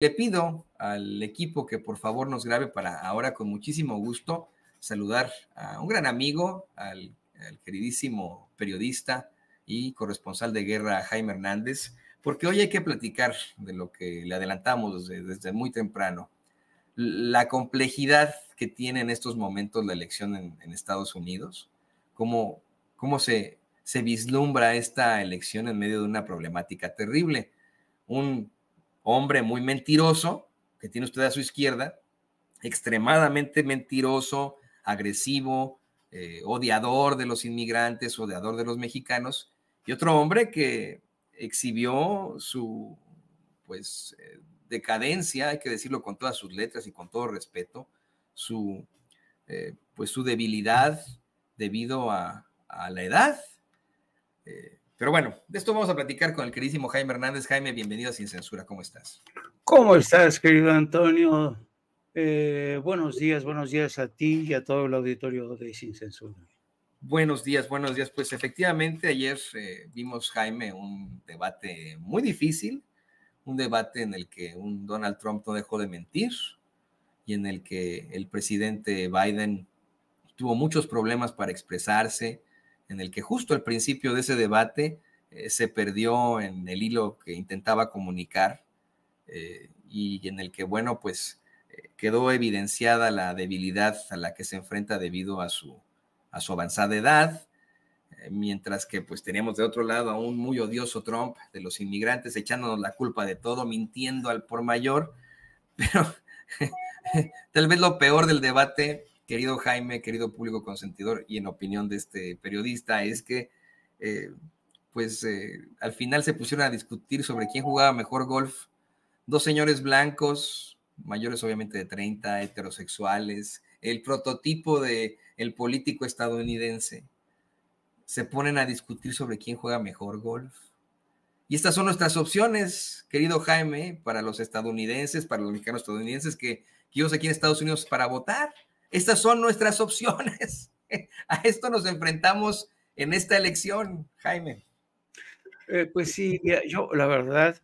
Le pido al equipo que por favor nos grabe para ahora con muchísimo gusto saludar a un gran amigo, al, queridísimo periodista y corresponsal de guerra Jaime Hernández, porque hoy hay que platicar de lo que le adelantamos desde, muy temprano, la complejidad que tiene en estos momentos la elección en, en Estados Unidos, cómo, cómo se, se vislumbra esta elección en medio de una problemática terrible, un hombre muy mentiroso que tiene usted a su izquierda, extremadamente mentiroso, agresivo, eh, odiador de los inmigrantes, odiador de los mexicanos, y otro hombre que exhibió su pues eh, decadencia, hay que decirlo con todas sus letras y con todo respeto, su eh, pues su debilidad debido a, a la edad. Eh, pero bueno, de esto vamos a platicar con el queridísimo Jaime Hernández. Jaime, bienvenido a Sin Censura, ¿cómo estás? ¿Cómo estás, querido Antonio? Eh, buenos días, buenos días a ti y a todo el auditorio de Sin Censura. Buenos días, buenos días. Pues efectivamente, ayer eh, vimos, Jaime, un debate muy difícil, un debate en el que un Donald Trump no dejó de mentir y en el que el presidente Biden tuvo muchos problemas para expresarse, en el que justo al principio de ese debate eh, se perdió en el hilo que intentaba comunicar eh, y en el que, bueno, pues eh, quedó evidenciada la debilidad a la que se enfrenta debido a su, a su avanzada edad, mientras que pues teníamos de otro lado a un muy odioso Trump de los inmigrantes echándonos la culpa de todo, mintiendo al por mayor, pero tal vez lo peor del debate querido Jaime, querido público consentidor, y en opinión de este periodista, es que eh, pues eh, al final se pusieron a discutir sobre quién jugaba mejor golf. Dos señores blancos, mayores obviamente de 30, heterosexuales, el prototipo de el político estadounidense. Se ponen a discutir sobre quién juega mejor golf. Y estas son nuestras opciones, querido Jaime, para los estadounidenses, para los mexicanos estadounidenses que, que aquí en Estados Unidos para votar. Estas son nuestras opciones. A esto nos enfrentamos en esta elección, Jaime. Eh, pues sí, yo la verdad,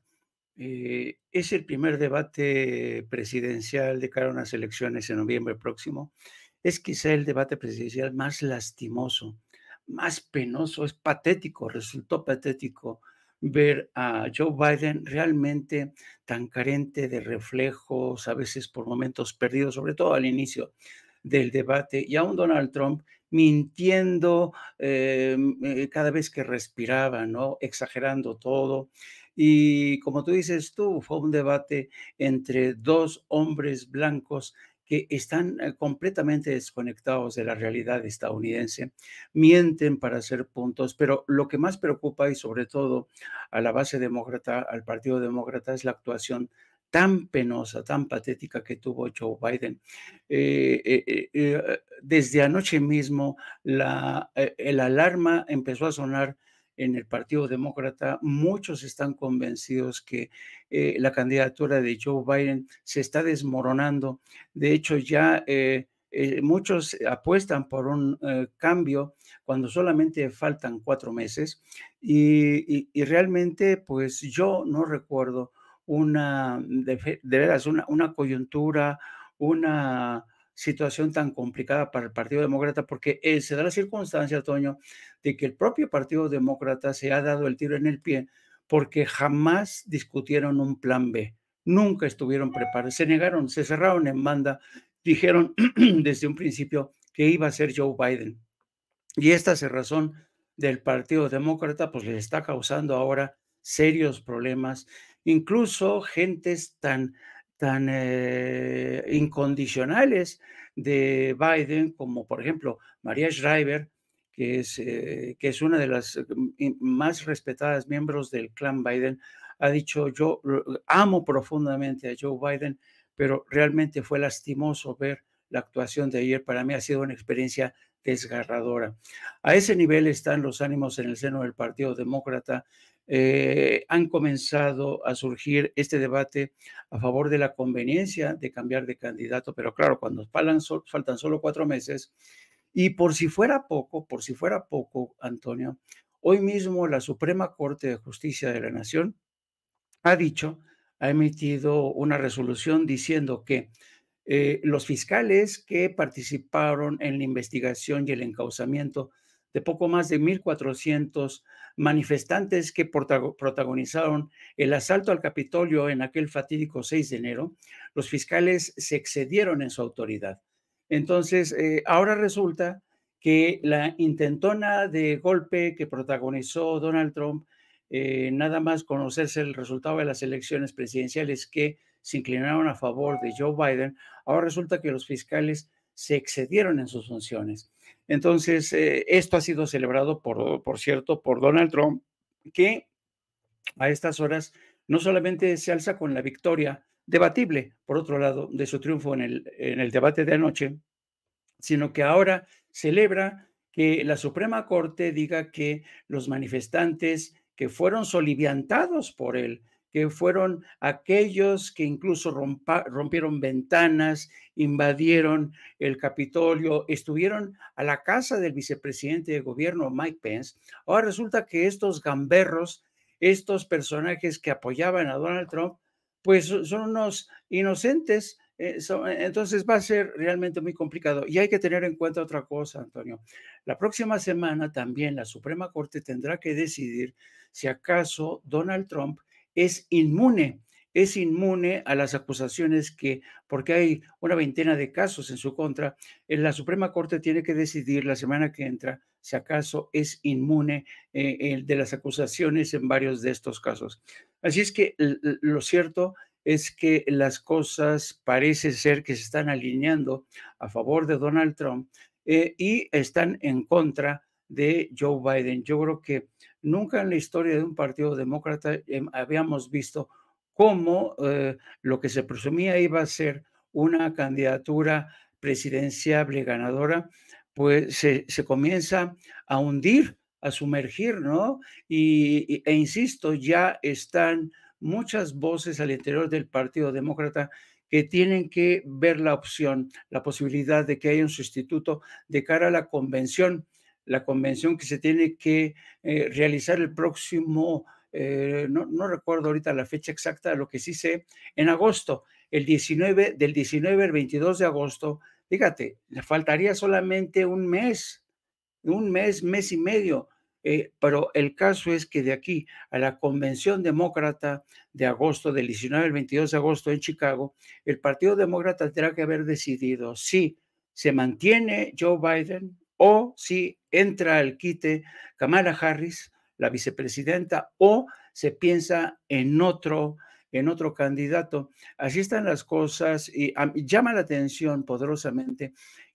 eh, es el primer debate presidencial de cara a unas elecciones en noviembre próximo. Es quizá el debate presidencial más lastimoso, más penoso, es patético, resultó patético ver a Joe Biden realmente tan carente de reflejos, a veces por momentos perdidos, sobre todo al inicio del debate y a un Donald Trump mintiendo eh, eh, cada vez que respiraba, Exagerando todo. Y como tú dices tú, fue un debate entre dos hombres blancos que están eh, completamente desconectados de la realidad estadounidense, mienten para hacer puntos, pero lo que más preocupa y sobre todo a la base demócrata, al Partido Demócrata, es la actuación tan penosa, tan patética que tuvo Joe Biden. Eh, eh, eh, desde anoche mismo, la el alarma empezó a sonar en el Partido Demócrata. Muchos están convencidos que la candidatura de Joe Biden se está desmoronando. De hecho, ya... muchos apuestan por un cambio cuando solamente faltan cuatro meses y, y realmente pues yo no recuerdo una, de, veras, una, coyuntura, una situación tan complicada para el Partido Demócrata, porque eh, se da la circunstancia, Toño, de que el propio Partido Demócrata se ha dado el tiro en el pie porque jamás discutieron un plan B, nunca estuvieron preparados, se negaron, se cerraron en manda, dijeron desde un principio que iba a ser Joe Biden. Y esta cerrazón del Partido Demócrata pues le está causando ahora serios problemas incluso gentes tan, tan eh, incondicionales de Biden, como por ejemplo María Schreiber, que es, eh, que es una de las eh, más respetadas miembros del clan Biden, ha dicho, yo amo profundamente a Joe Biden, pero realmente fue lastimoso ver la actuación de ayer. Para mí ha sido una experiencia desgarradora. A ese nivel están los ánimos en el seno del Partido Demócrata eh, han comenzado a surgir este debate a favor de la conveniencia de cambiar de candidato, pero claro, cuando faltan, faltan solo cuatro meses, y por si fuera poco, por si fuera poco, Antonio, hoy mismo la Suprema Corte de Justicia de la Nación ha dicho, ha emitido una resolución diciendo que eh, los fiscales que participaron en la investigación y el encauzamiento de poco más de 1.400 manifestantes que protagonizaron el asalto al Capitolio en aquel fatídico 6 de enero, los fiscales se excedieron en su autoridad. Entonces, eh, ahora resulta que la intentona de golpe que protagonizó Donald Trump, eh, nada más conocerse el resultado de las elecciones presidenciales que se inclinaron a favor de Joe Biden, ahora resulta que los fiscales se excedieron en sus funciones. Entonces, eh, esto ha sido celebrado, por, por cierto, por Donald Trump, que a estas horas no solamente se alza con la victoria debatible, por otro lado, de su triunfo en el, en el debate de anoche, sino que ahora celebra que la Suprema Corte diga que los manifestantes que fueron soliviantados por él, que fueron aquellos que incluso rompieron ventanas, invadieron el Capitolio, estuvieron a la casa del vicepresidente de gobierno Mike Pence. Ahora resulta que estos gamberros, estos personajes que apoyaban a Donald Trump, pues son unos inocentes. Eh, eh, entonces va a ser realmente muy complicado. Y hay que tener en cuenta otra cosa, Antonio. La próxima semana también la Suprema Corte tendrá que decidir si acaso Donald Trump es inmune, es inmune a las acusaciones que, porque hay una veintena de casos en su contra, eh, la Suprema Corte tiene que decidir la semana que entra si acaso es inmune eh, eh, de las acusaciones en varios de estos casos. Así es que lo cierto es que las cosas parece ser que se están alineando a favor de Donald Trump y están en contra de Joe Biden. Yo creo que Nunca en la historia de un partido demócrata habíamos visto cómo eh, lo que se presumía iba a ser una candidatura presidenciable ganadora, pues se, comienza a hundir, a sumergir, ¿no? Y, e insisto, ya están muchas voces al interior del Partido Demócrata que tienen que ver la opción, la posibilidad de que haya un sustituto de cara a la convención la convención que se tiene que eh, realizar el próximo, eh, no, no, recuerdo ahorita la fecha exacta, lo que sí sé, en agosto, el 19, del 19 al 22 de agosto, fíjate, le faltaría solamente un mes, un mes, mes y medio, eh, pero el caso es que de aquí a la Convención Demócrata de agosto, del 19 al 22 de agosto en Chicago, el Partido Demócrata tendrá que haber decidido si se mantiene Joe Biden o si entra al quite Kamala Harris, la vicepresidenta, o se piensa en otro en otro candidato. Así están las cosas y llama la atención poderosamente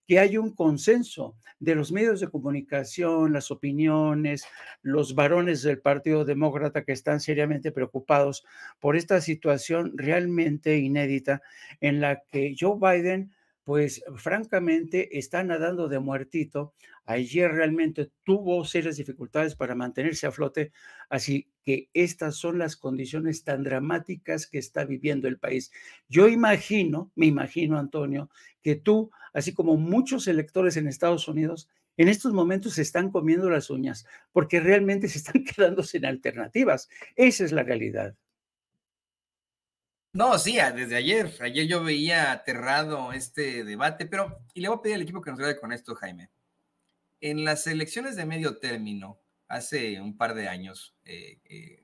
que hay un consenso de los medios de comunicación, las opiniones, los varones del Partido Demócrata que están seriamente preocupados por esta situación realmente inédita en la que Joe Biden pues francamente está nadando de muertito. Ayer realmente tuvo serias dificultades para mantenerse a flote, así que estas son las condiciones tan dramáticas que está viviendo el país. Yo imagino, me imagino, Antonio, que tú, así como muchos electores en Estados Unidos, en estos momentos se están comiendo las uñas porque realmente se están quedando sin alternativas. Esa es la realidad. No, sí, desde ayer. Ayer yo veía aterrado este debate, pero, y le voy a pedir al equipo que nos ayude con esto, Jaime. En las elecciones de medio término, hace un par de años, eh, eh,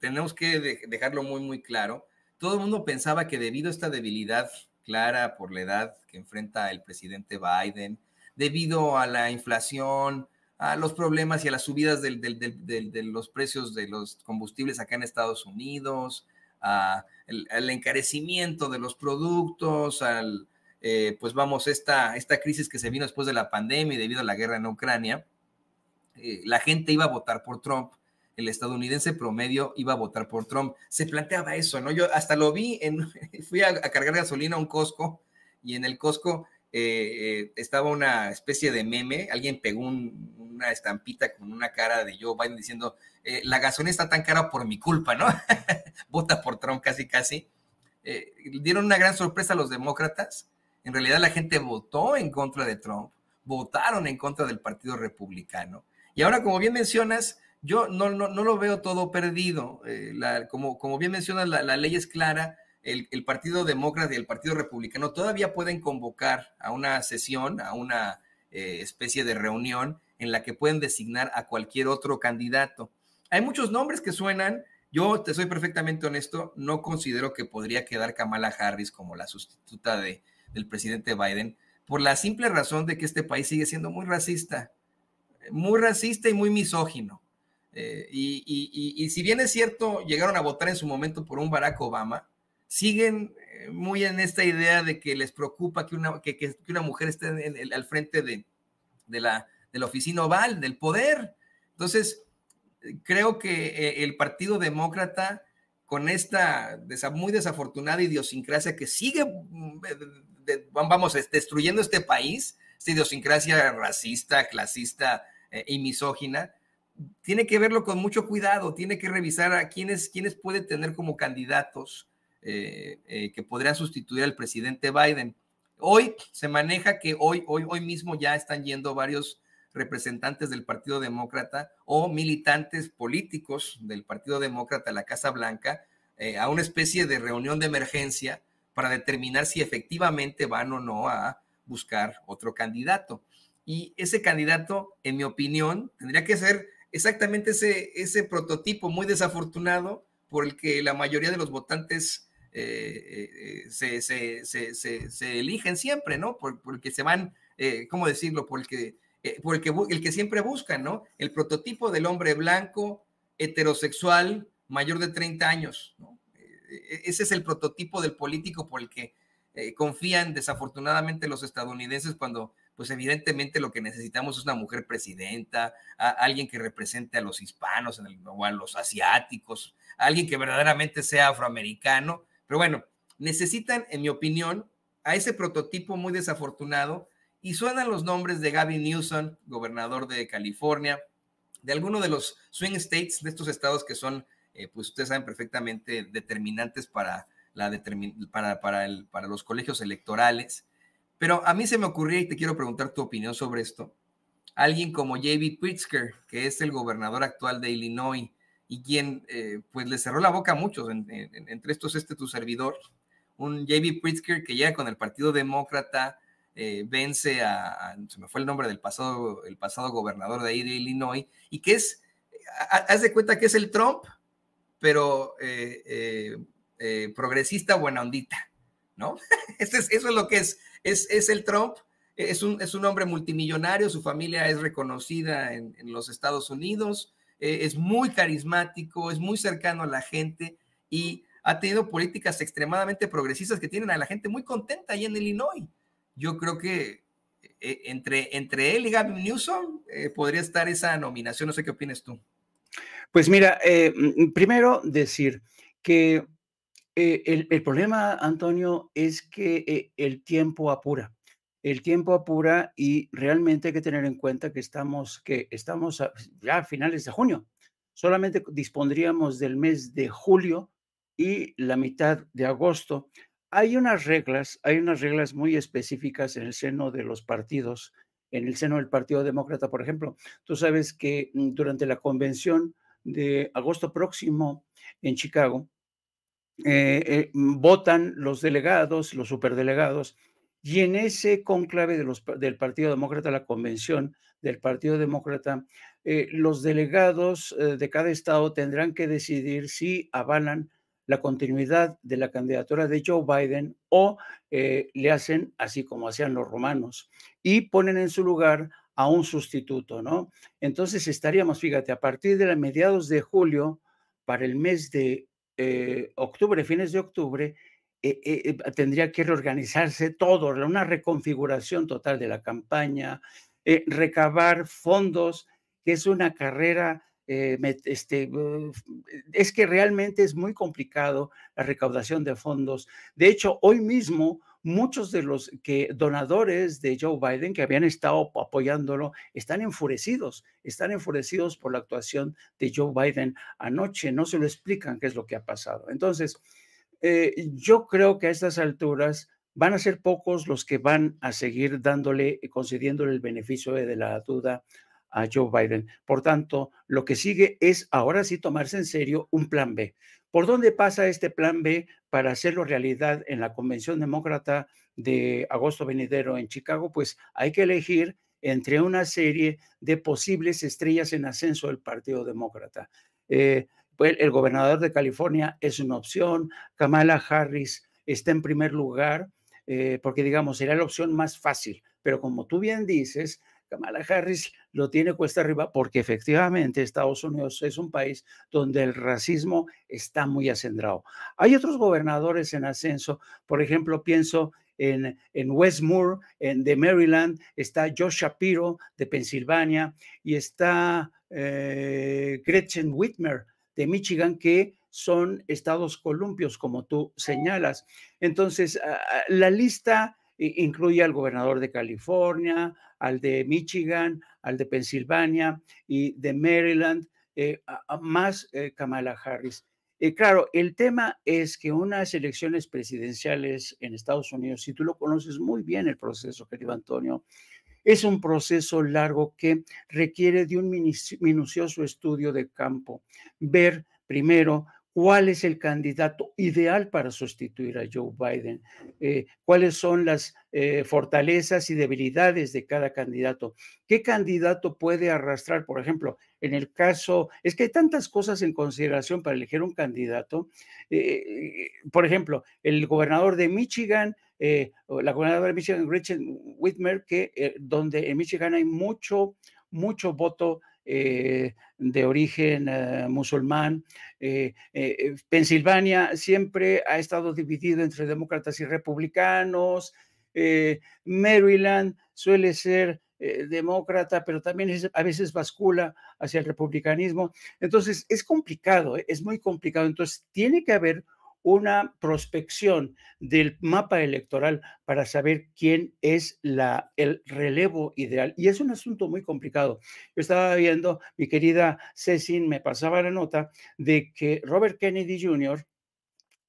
tenemos que dejarlo muy, muy claro. Todo el mundo pensaba que debido a esta debilidad clara por la edad que enfrenta el presidente Biden, debido a la inflación, a los problemas y a las subidas de los precios de los combustibles acá en Estados Unidos, a al encarecimiento de los productos, al, eh, pues vamos, esta, esta crisis que se vino después de la pandemia y debido a la guerra en Ucrania, eh, la gente iba a votar por Trump, el estadounidense promedio iba a votar por Trump. Se planteaba eso, ¿no? Yo hasta lo vi, en, fui a, cargar gasolina a un Costco y en el Costco eh, estaba una especie de meme, alguien pegó un, una estampita con una cara de Joe Biden diciendo, eh, la gasolina está tan cara por mi culpa, ¿no? Vota por Trump casi, casi. Eh, dieron una gran sorpresa a los demócratas. En realidad la gente votó en contra de Trump, votaron en contra del Partido Republicano. Y ahora, como bien mencionas, yo no, lo veo todo perdido. Eh, como, como bien mencionas, la, ley es clara. El, Partido Demócrata y el Partido Republicano todavía pueden convocar a una sesión, a una especie de reunión en la que pueden designar a cualquier otro candidato. Hay muchos nombres que suenan. Yo te soy perfectamente honesto, no considero que podría quedar Kamala Harris como la sustituta del presidente Biden por la simple razón de que este país sigue siendo muy racista, muy racista y muy misógino. Eh, y, si bien es cierto, llegaron a votar en su momento por un Barack Obama, siguen eh, muy en esta idea de que les preocupa que una, que, una mujer esté en el, al frente de, de la del oficina oval, del poder. Entonces, creo que eh, el Partido Demócrata, con esta muy desafortunada idiosincrasia que sigue, mm, vamos, destruyendo este país, esta idiosincrasia racista, clasista eh, y misógina, tiene que verlo con mucho cuidado, tiene que revisar a quiénes, quiénes puede tener como candidatos eh, que podrían sustituir al presidente Biden. Hoy se maneja que hoy, hoy, hoy mismo ya están yendo varios representantes del Partido Demócrata o militantes políticos del Partido Demócrata la Casa Blanca eh, a una especie de reunión de emergencia para determinar si efectivamente van o no a buscar otro candidato. Y ese candidato, en mi opinión, tendría que ser exactamente ese, ese prototipo muy desafortunado por el que la mayoría de los votantes eh, eh, se, eligen siempre, ¿no? Porque por el que se van, ¿cómo decirlo? Por el que eh, por el que, siempre buscan, ¿no? El prototipo del hombre blanco, heterosexual, mayor de 30 años, eh, e, Ese es el prototipo del político por el que eh, confían desafortunadamente los estadounidenses cuando, pues evidentemente lo que necesitamos es una mujer presidenta, alguien que represente a los hispanos a los asiáticos, alguien que verdaderamente sea afroamericano. Pero bueno, necesitan, en mi opinión, a ese prototipo muy desafortunado y suenan los nombres de Gavin Newsom, gobernador de California, de alguno de los swing states, de estos estados que son, eh, pues ustedes saben perfectamente, determinantes para, la para, los colegios electorales. Pero a mí se me ocurría, y te quiero preguntar tu opinión sobre esto, alguien como J.B. Pritzker, que es el gobernador actual de Illinois y quien eh, pues le cerró la boca a muchos, entre estos este tu servidor, un J.B. Pritzker que llega con el Partido Demócrata, eh, vence a, se me fue el nombre del pasado, el pasado gobernador de Illinois, y que es, haz de cuenta que es el Trump, pero eh, eh, progresista buena ondita, ¿no? eso, es, eso es lo que es, es, el Trump, es un, es un, hombre multimillonario, su familia es reconocida en, en los Estados Unidos, es muy carismático, es muy cercano a la gente y ha tenido políticas extremadamente progresistas que tienen a la gente muy contenta ahí en Illinois yo creo que eh, entre, entre él y Gavin Newsom eh, podría estar esa nominación. No sé qué opinas tú. Pues mira, eh, mm, primero decir que el, el, problema, Antonio, es que el tiempo apura. El tiempo apura y realmente hay que tener en cuenta que estamos, que estamos ya a finales de junio. Solamente dispondríamos del mes de julio y la mitad de agosto hay unas reglas, hay unas reglas muy específicas en el seno de los partidos, en el seno del Partido Demócrata, por ejemplo. Tú sabes que mm, durante la convención de agosto próximo en Chicago, eh, eh, mm, votan los delegados, los superdelegados, y en ese conclave del Partido Demócrata, la convención del Partido Demócrata, eh, los delegados de cada estado tendrán que decidir si avalan la continuidad de la candidatura de Joe Biden o eh, le hacen así como hacían los romanos y ponen en su lugar a un sustituto, ¿no? Entonces estaríamos, fíjate, a partir de mediados de julio para el mes de eh, octubre, fines de octubre, eh, tendría que reorganizarse todo, una reconfiguración total de la campaña, recabar fondos, que es una carrera eh, este, uh, es que realmente es muy complicado la recaudación de fondos. De hecho, hoy mismo muchos de los que donadores de Joe Biden que habían estado apoyándolo están enfurecidos, están enfurecidos por la actuación de Joe Biden anoche. No se lo explican qué es lo que ha pasado. Entonces, eh, yo creo que a estas alturas van a ser pocos los que van a seguir dándole, eh, concediéndole el beneficio de la duda a Joe Biden. Por tanto, lo que sigue es ahora sí tomarse en serio un plan B. ¿Por dónde pasa este plan B para hacerlo realidad en la Convención Demócrata de agosto venidero en Chicago? Pues hay que elegir entre una serie de posibles estrellas en ascenso del Partido Demócrata. Eh, pues el gobernador de California es una opción, Kamala Harris está en primer lugar, eh, porque digamos, sería la opción más fácil, pero como tú bien dices, Kamala Harris lo tiene cuesta arriba porque efectivamente Estados Unidos es un país donde el racismo está muy acendrado. Hay otros gobernadores en ascenso, por ejemplo, pienso en, en Westmore, en, de Maryland, está Josh Shapiro de Pensilvania y está eh, Gretchen Whitmer de Michigan, que son estados columpios, como tú señalas. Entonces, la lista incluye al gobernador de California, al de Michigan, al de Pensilvania y de Maryland, eh, más eh, Kamala Harris. claro, el tema es que unas elecciones presidenciales en Estados Unidos, si tú lo conoces muy bien el proceso, querido Antonio, es un proceso largo que requiere de un minucioso estudio de campo, ver primero cuál es el candidato ideal para sustituir a Joe Biden, eh, cuáles son las eh, fortalezas y debilidades de cada candidato, qué candidato puede arrastrar, por ejemplo, en el caso, es que hay tantas cosas en consideración para elegir un candidato, eh, por ejemplo, el gobernador de Michigan, la gobernadora de Michigan, Richard Whitmer, que donde en Michigan hay mucho, mucho voto eh, de origen eh, musulmán. Eh, Pensilvania siempre ha estado dividido entre demócratas y republicanos. Maryland suele ser demócrata, pero también a veces bascula hacia el republicanismo. Entonces, es complicado, es muy complicado. Entonces, tiene que haber una prospección del mapa electoral para saber quién es la, el relevo ideal. Y es un asunto muy complicado. Yo estaba viendo, mi querida Cecin me pasaba la nota de que Robert Kennedy Jr.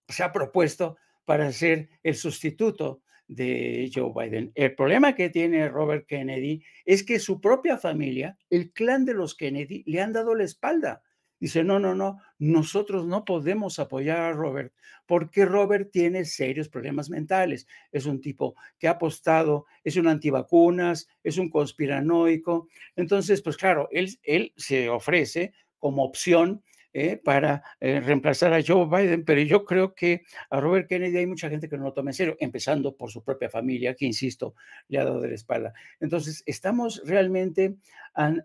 se ha propuesto para ser el sustituto de Joe Biden. El problema que tiene Robert Kennedy es que su propia familia, el clan de los Kennedy, le han dado la espalda Dice, no, no, no, nosotros no podemos apoyar a Robert porque Robert tiene serios problemas mentales. Es un tipo que ha apostado, es un antivacunas, es un conspiranoico. Entonces, pues claro, él, él se ofrece como opción eh, para eh, reemplazar a Joe Biden, pero yo creo que a Robert Kennedy hay mucha gente que no lo toma en serio, empezando por su propia familia, que, insisto, le ha dado de la espalda. Entonces, estamos realmente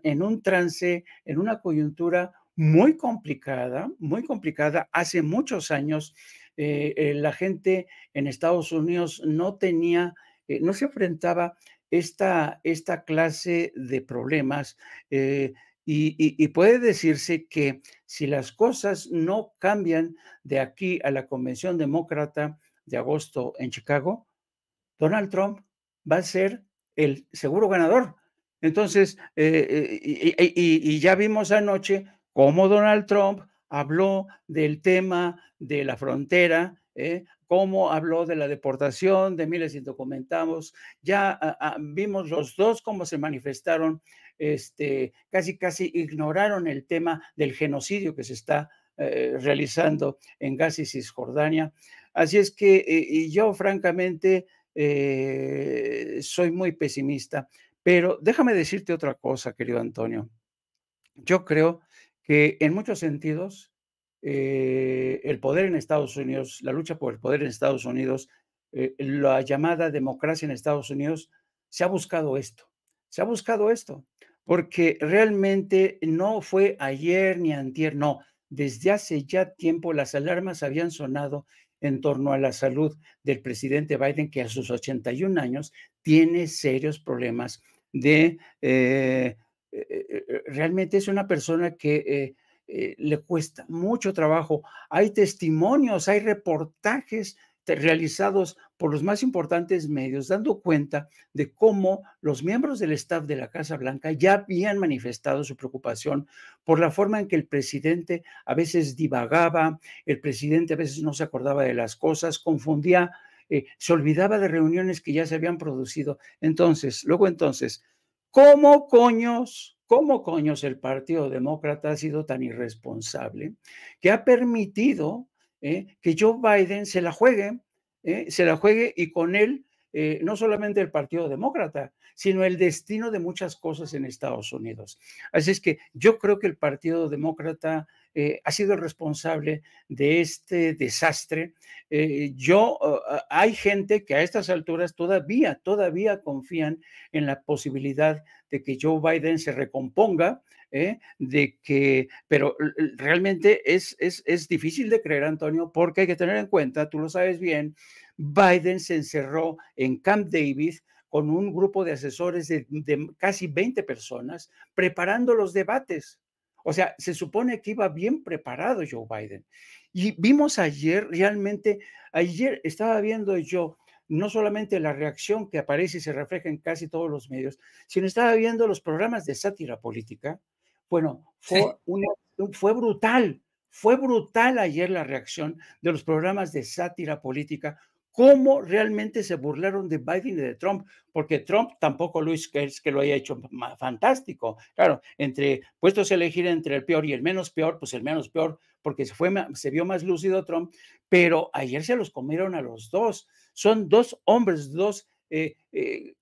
en un trance, en una coyuntura muy complicada, muy complicada. Hace muchos años eh, eh, la gente en Estados Unidos no tenía, eh, no se enfrentaba esta, esta clase de problemas y, puede decirse que si las cosas no cambian de aquí a la Convención Demócrata de agosto en Chicago, Donald Trump va a ser el seguro ganador. Entonces, y, y ya vimos anoche cómo Donald Trump habló del tema de la frontera, ¿eh? cómo habló de la deportación de miles indocumentados. Ya ah, ah, vimos los dos cómo se manifestaron, este, casi, casi ignoraron el tema del genocidio que se está eh, realizando en Gaza y Cisjordania. Así es que y yo francamente eh, soy muy pesimista, pero déjame decirte otra cosa, querido Antonio. Yo creo que en muchos sentidos eh, el poder en Estados Unidos, la lucha por el poder en Estados Unidos, eh, la llamada democracia en Estados Unidos, se ha buscado esto, se ha buscado esto, porque realmente no fue ayer ni antier, no, desde hace ya tiempo las alarmas habían sonado en torno a la salud del presidente Biden, que a sus 81 años tiene serios problemas de eh, eh, eh, eh, realmente es una persona que le cuesta mucho trabajo. Hay testimonios, hay reportajes realizados por los más importantes medios, dando cuenta de cómo los miembros del staff de la Casa Blanca ya habían manifestado su preocupación por la forma en que el presidente a veces divagaba, el presidente a veces no se acordaba de las cosas, confundía, se olvidaba de reuniones que ya se habían producido. Entonces, luego entonces, ¿Cómo coños, cómo coños el Partido Demócrata ha sido tan irresponsable que ha permitido eh, que Joe Biden se la juegue, eh, se la juegue y con él eh, no solamente el Partido Demócrata, sino el destino de muchas cosas en Estados Unidos. Así es que yo creo que el Partido Demócrata eh, ha sido el responsable de este desastre. Eh, yo, hay gente que a estas alturas todavía, todavía confían en la posibilidad de que Joe Biden se recomponga, de que, pero realmente es, es, es difícil de creer, Antonio, porque hay que tener en cuenta, tú lo sabes bien, Biden se encerró en Camp David con un grupo de asesores de, casi 20 personas preparando los debates. O sea, se supone que iba bien preparado Joe Biden. Y vimos ayer, realmente, ayer estaba viendo yo no solamente la reacción que aparece y se refleja en casi todos los medios, sino estaba viendo los programas de sátira política. Bueno, fue brutal, fue brutal ayer la reacción de los programas de sátira política cómo realmente se burlaron de Biden y de Trump, porque Trump tampoco Luis que que lo haya hecho fantástico. Claro, entre puestos a elegir entre el peor y el menos peor, pues el menos peor, porque se, fue, se vio más lúcido Trump, pero ayer se los comieron a los dos. Son dos hombres, dos eh, eh,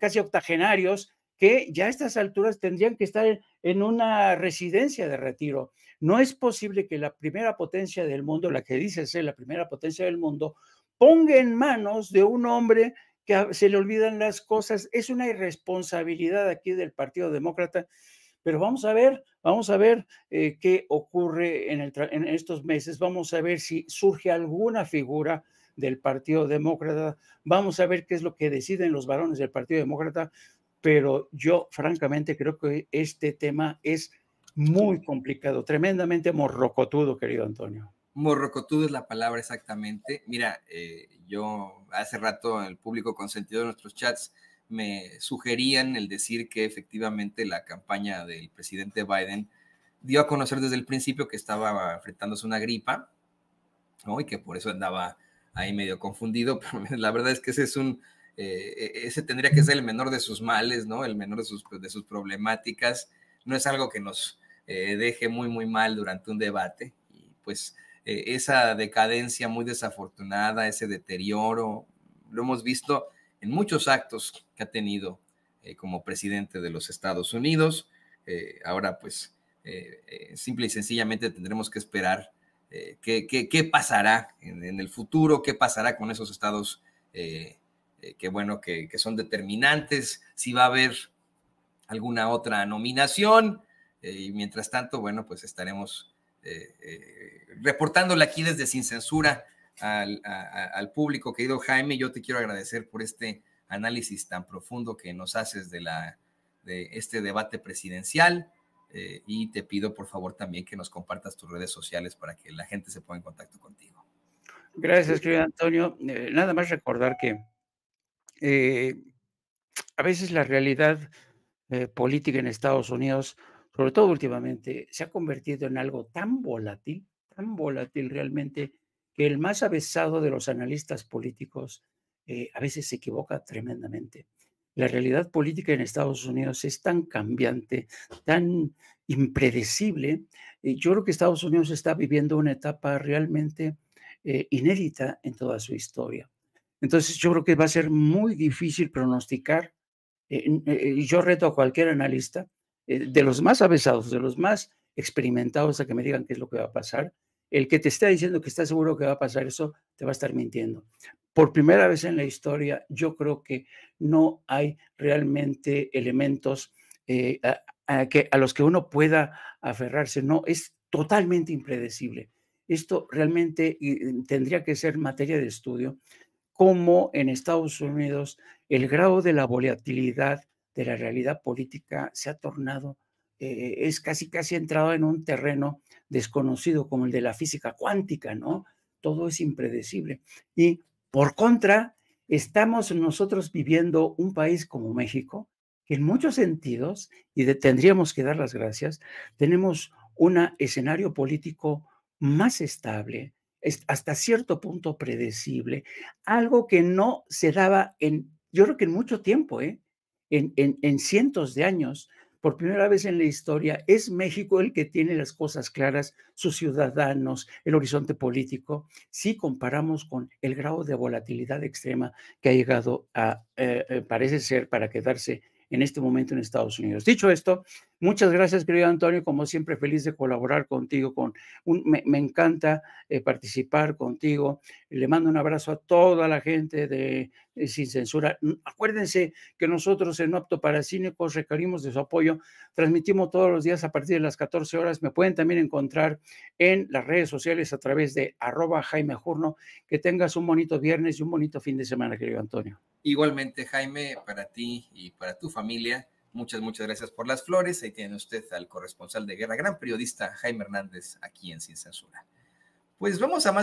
casi octogenarios que ya a estas alturas tendrían que estar en una residencia de retiro. No es posible que la primera potencia del mundo, la que dice ser la primera potencia del mundo, ponga en manos de un hombre que se le olvidan las cosas. Es una irresponsabilidad aquí del Partido Demócrata, pero vamos a ver, vamos a ver eh, qué ocurre en, en, estos meses, vamos a ver si surge alguna figura del Partido Demócrata, vamos a ver qué es lo que deciden los varones del Partido Demócrata, pero yo francamente creo que este tema es muy complicado, tremendamente morrocotudo, querido Antonio. Morrocotudo es la palabra exactamente. Mira, eh, yo hace rato el público consentido de nuestros chats me sugerían el decir que efectivamente la campaña del presidente Biden dio a conocer desde el principio que estaba enfrentándose una gripa, ¿no? Y que por eso andaba ahí medio confundido, pero la verdad es que ese es un, eh, e-, ese tendría que ser el menor de sus males, ¿no? El menor de sus, de sus problemáticas. No es algo que nos eh, deje muy, muy mal durante un debate. Y pues eh, esa decadencia muy desafortunada, ese deterioro, lo hemos visto en muchos actos que ha tenido eh, como presidente de los Estados Unidos. Eh, ahora, pues, simple y sencillamente tendremos que esperar qué, pasará en, el futuro, qué pasará con esos estados que, bueno, que, son determinantes, si va a haber alguna otra nominación. y mientras tanto, bueno, pues estaremos eh, eh, reportándole aquí desde Sin Censura al, público, querido Jaime. Yo te quiero agradecer por este análisis tan profundo que nos haces de, la, de este debate presidencial. Eh, y te pido por favor también que nos compartas tus redes sociales para que la gente se ponga en contacto contigo. Gracias, querido Antonio. Eh, nada más recordar que a veces la realidad política en Estados Unidos sobre todo últimamente, se ha convertido en algo tan volátil, tan volátil realmente, que el más avesado de los analistas políticos eh, a veces se equivoca tremendamente. La realidad política en Estados Unidos es tan cambiante, tan impredecible. Eh, yo creo que Estados Unidos está viviendo una etapa realmente eh, inédita en toda su historia. Entonces yo creo que va a ser muy difícil pronosticar. y yo reto a cualquier analista eh, de los más avesados, de los más experimentados a que me digan qué es lo que va a pasar, el que te esté diciendo que está seguro que va a pasar eso, te va a estar mintiendo. Por primera vez en la historia, yo creo que no hay realmente elementos eh, que, a los que uno pueda aferrarse. No, es totalmente impredecible. Esto realmente tendría que ser materia de estudio, como en Estados Unidos el grado de la volatilidad de la realidad política se ha tornado, eh, eh, es casi casi entrado en un terreno desconocido como el de la física cuántica, ¿no? Todo es impredecible. Y por contra, estamos nosotros viviendo un país como México, que en muchos sentidos, y tendríamos que dar las gracias, tenemos un escenario político más estable, hasta cierto punto predecible, algo que no se daba en, yo creo que en mucho tiempo, ¿eh? en, cientos de años, por primera vez en la historia, es México el que tiene las cosas claras, sus ciudadanos, el horizonte político, si comparamos con el grado de volatilidad extrema que ha llegado a, eh, eh, parece ser, para quedarse en este momento en Estados Unidos. Dicho esto, Muchas gracias, querido Antonio. Como siempre, feliz de colaborar contigo. Con un, me, encanta eh, participar contigo. Le mando un abrazo a toda la gente de, Sin Censura. Acuérdense que nosotros en Opto para Cínicos requerimos de su apoyo. Transmitimos todos los días a partir de las 14 horas. Me pueden también encontrar en las redes sociales a través de arroba Jaime Jurno. Que tengas un bonito viernes y un bonito fin de semana, querido Antonio. Igualmente, Jaime, para ti y para tu familia Muchas, muchas gracias por las flores. Ahí tiene usted al corresponsal de guerra, gran periodista Jaime Hernández, aquí en Sin Censura. Pues vamos a más.